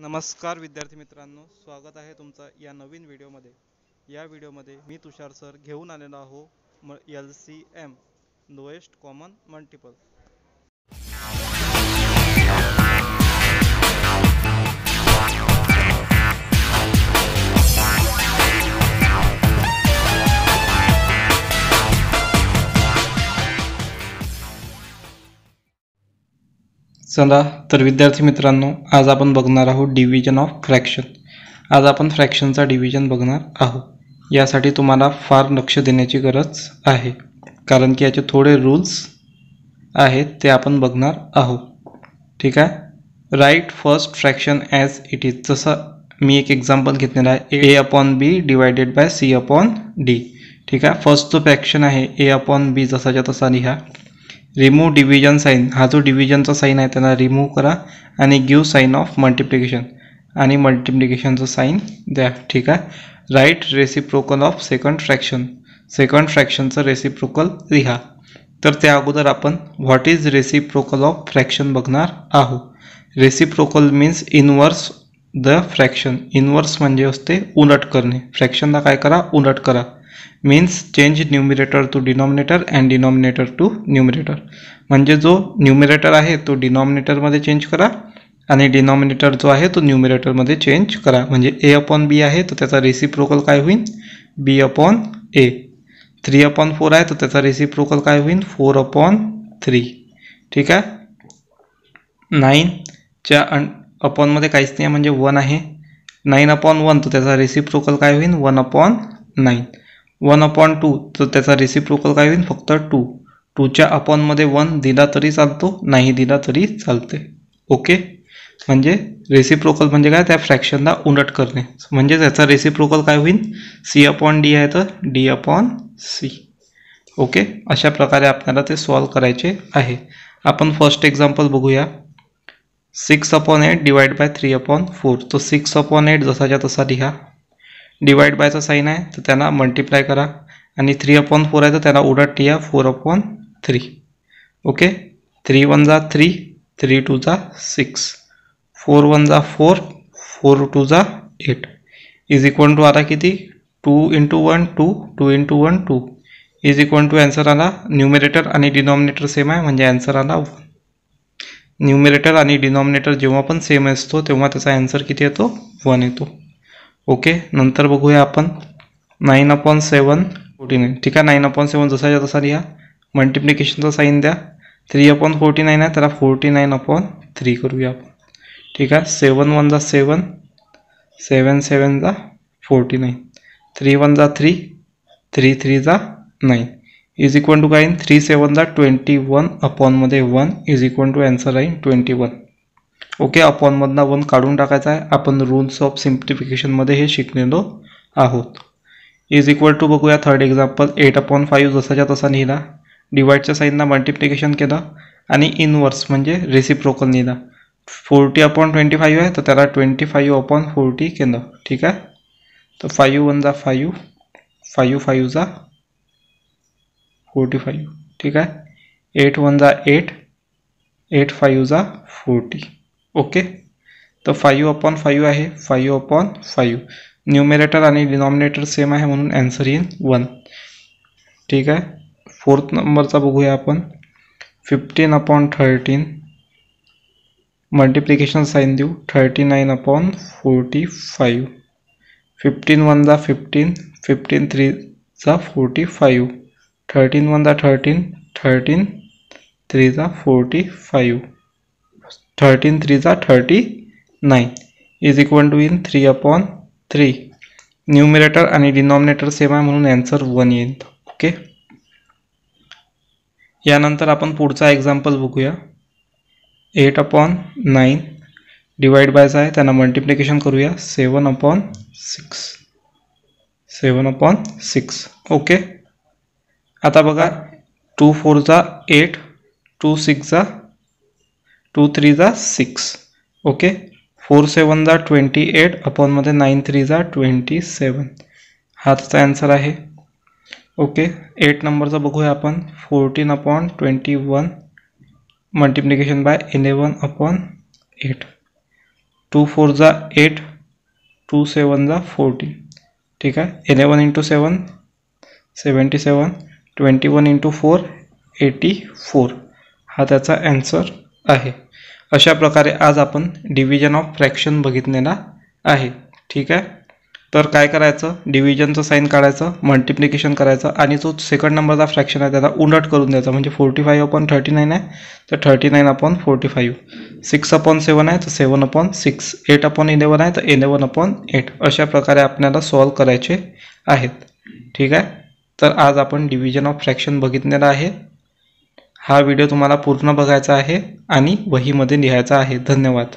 नमस्कार विद्यार्थी मित्रांनो स्वागत आहे तुमचं या नवीन व्हिडिओमध्ये या व्हिडिओमध्ये मी तुषार सर घेऊन आलेलो आहो म L C M lowest common multiple चला तर विद्यार्थी मित्रांनो आज आपण बघणार आहोत डिव्हिजन ऑफ फ्रॅक्शन आज आपण फ्रॅक्शनचा डिव्हिजन बघणार आहोत यासाठी तुम्हाला फार लक्ष देण्याची गरज आहे कारण की याचे थोडे रूल्स आहेत ते आपण बघणार आहोत ठीक आहे right first fraction as it is जसं मी एक एक्झाम्पल घेतलेला आहे A upon B divided by C upon D ठीक आहे फर्स्ट जो फ्रॅक्शन आहे ए अपॉन बी जसाच्या तसा लिहा रिमूव्ह डिव्हिजन साईन हा जो डिव्हिजनचा साईन आहे त्यांना रिमूव्ह करा आणि गिव्ह साईन ऑफ मल्टिप्लिकेशन आणि मल्टिप्लिकेशनचं साईन द्या ठीक आहे right reciprocal of second fraction second फ्रॅक्शनचं रेसिप्रोकल लिहा तर त्या अगोदर आपण what is reciprocal of fraction बघणार आहोत reciprocal means inverse the fraction inverse म्हणजे असते उलट करणे फ्रॅक्शनला काय करा उलट करा means change numerator to denominator and denominator to numerator मजे जो न्यूमिरेटर है तो डिनॉमिनेटर मे चेंज करा आणि डिनॉमिनेटर जो है तो न्यूमिरेटर मे चेंज करा म्हणजे ए अपॉन बी है तो त्याचा प्रोकल का होन B upon A three upon four है तो त्याचा प्रोकल का होईल फोर अपॉन थ्री ठीक है नाइन अं अपॉनमध्ये काहीच नाही वन है नाइन अपॉन वन तो त्याचा प्रोकल का होईल one upon nine one upon two तो त्याचा रेसिप्रोकल काय होईल फक्त टू टूच्या अपॉनमध्ये वन दिला तरी चालतो नाही दिला तरी चलते ओके म्हणजे रेसिप्रोकल म्हणजे काय त्या फ्रॅक्शनला उलट करणे म्हणजे त्याचा रेसिप्रोकल काय होईल सी अपॉन डी है तो डी अपॉन सी ओके अशा प्रकार अपने सॉल्व करायचे है अपन फर्स्ट एक्जाम्पल बघूया six upon eight divide by three upon four तो सिक्स अपॉन एट जसा तसा लिहा डिवाइड बायचा साइन है तो मल्टीप्लाय करा थ्री अपॉन फोर है तर त्याला उलट टी या four upon three okay three one जा थ्री थ्री टू जा सिक्स फोर वन जा फोर फोर टू जा एट इज इक्वल टू आला कि two into one two two into one two is equal to answer आला numerator आणि denominator same है म्हणजे ॲन्सर आला वन न्यूमिरेटर आणि डिनॉमिनेटर जेव्हा सेम असतो तेव्हा त्याचा ॲन्सर किती येतो वन येतो ओके नंतर बढ़ू अपन nine upon seven forty nine ठीक है नाइन अपॉन सेवन जसाच्या तसा मल्टिप्लिकेशन मल्टिप्लिकेशनचा साइन द्या थ्री अपॉन फोर्टी नाइन है तरह फोर्टी नाइन अपॉन थ्री करूया ठीक है सेवन वन जा सेवन सेवन सेवन जा फोर्टी नाइन थ्री वन जा थ्री थ्री थ्री जा नाइन इज इक्वल टू काय थ्री सेवन जा ट्वेंटी वन अपॉनमध्ये one is equal to answer राहील ट्वेंटी वन ओके अपॉनमधनं वन काढून टाकायचा आहे आपण रूल्स ऑफ सिम्प्लिफिकेशनमध्ये हे शिकलेलो आहोत इज इक्वल टू बघूया third example eight upon five जसाच्या तसा लिहिला डिवाईडच्या साईजना मल्टिप्लिकेशन केलं आणि इनवर्स म्हणजे रेसिप्रोकल लिहिला फोर्टी अपॉन ट्वेंटी फाईव्ह आहे तर त्याला ट्वेंटी फाईव्ह अपॉन फोर्टी केलं ठीक आहे तर फाईव्ह वन जा फाईव्ह फाईव्ह फाईव्ह जा फोर्टी फाईव्ह ठीक आहे एट वन जा एट एट फाईव्ह जा फोर्टी ओके तो फाइव अपॉन फाइव है फाइव अपॉन फाइव न्यूमेरेटर आ डिनॉमिनेटर सेम है मनु एन्सर इन वन ठीक है फोर्थ नंबरचा बघूया अपन fifteen upon thirteen multiplication sign देऊ thirty nine upon forty five fifteen one जा फिफ्टीन फिफ्टीन जा फोर्टी फाइव थर्टीन वन जा थर्टीन थर्टीन जा फोर्टी फाइव थर्टीन थ्रीचा thirty nine is equal to in three upon three numerator आणि denominator same आहे म्हणून answer one येईल okay यानंतर आपण पुढचा एक्झाम्पल बघूया एट अपॉन नाईन डिवाइड बायचा आहे त्यांना मल्टिप्लिकेशन करूया seven upon six seven upon six okay आता बघा टू फोरचा एट टू सिक्सचा टू थ्री जा सिक्स ओके फोर सेवन जा ट्वेंटी एट अपॉनमध्ये नाईन थ्री जा ट्वेंटी सेवन हा त्याचा ॲन्सर आहे ओके एट नंबरचा बघूया आपण fourteen upon twenty one multiplication by eleven upon eight two four जा एट टू सेवन जा फोर्टीन ठीक आहे eleven into seven seventy seven twenty one into four eighty four हा त्याचा ॲन्सर है अशा प्रकारे आज अपन डिव्हिजन ऑफ फ्रैक्शन बगित आहे ठीक है तो क्या करायचं डिव्हिजनचं साइन काड़ाच मल्टिप्लिकेशन करायचं आणि जो सेकंड का फ्रैक्शन है त्याला उलट करून द्यायचा forty five upon thirty nine है तो thirty nine upon forty five six upon seven है तो seven upon six eight upon eleven है तो इलेवन अपॉन एट अशा प्रकार अपने सॉल्व करायचे ठीक है तो आज आपण डिविजन ऑफ फ्रैक्शन बगित आहे हा व्हिडिओ तुम्हाला पूर्ण बघायचा आहे आणि वहीमध्ये लिहायचा आहे धन्यवाद